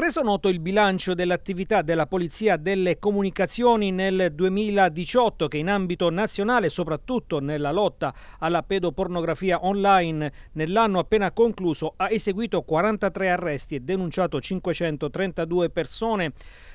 Reso noto il bilancio dell'attività della Polizia delle Comunicazioni nel 2018 che in ambito nazionale, soprattutto nella lotta alla pedopornografia online, nell'anno appena concluso ha eseguito 43 arresti e denunciato 532 persone.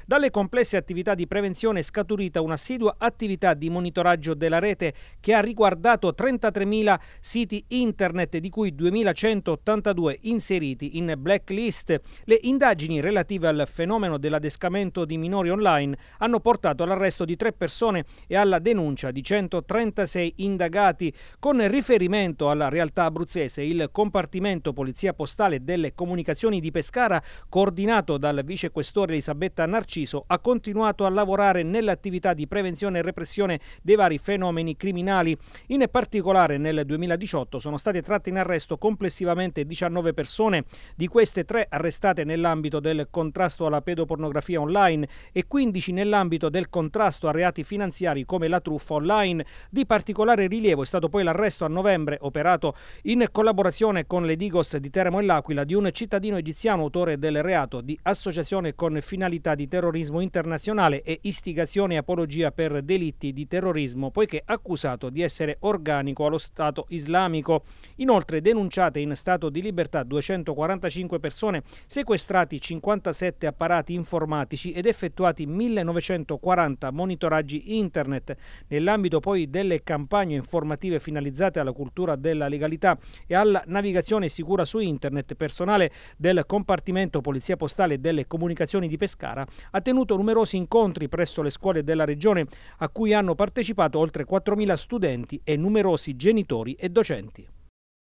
Dalle complesse attività di prevenzione è scaturita un'assidua attività di monitoraggio della rete che ha riguardato 33.000 siti internet di cui 2.182 inseriti in blacklist. Le indagini relative relative al fenomeno dell'adescamento di minori online hanno portato all'arresto di tre persone e alla denuncia di 136 indagati. Con riferimento alla realtà abruzzese, il compartimento Polizia Postale delle Comunicazioni di Pescara, coordinato dal vicequestore Elisabetta Narciso, ha continuato a lavorare nell'attività di prevenzione e repressione dei vari fenomeni criminali. In particolare nel 2018 sono state tratte in arresto complessivamente 19 persone, di queste tre arrestate nell'ambito del contrasto alla pedopornografia online e 15 nell'ambito del contrasto a reati finanziari come la truffa online. Di particolare rilievo è stato poi l'arresto a novembre operato in collaborazione con le Digos di Teramo e L'Aquila di un cittadino egiziano autore del reato di associazione con finalità di terrorismo internazionale e istigazione e apologia per delitti di terrorismo, poiché accusato di essere organico allo Stato islamico. Inoltre denunciate in stato di libertà 245 persone, sequestrati 50 57 apparati informatici ed effettuati 1940 monitoraggi internet nell'ambito poi delle campagne informative finalizzate alla cultura della legalità e alla navigazione sicura su internet personale del compartimento Polizia Postale e delle Comunicazioni di Pescara ha tenuto numerosi incontri presso le scuole della regione a cui hanno partecipato oltre 4.000 studenti e numerosi genitori e docenti.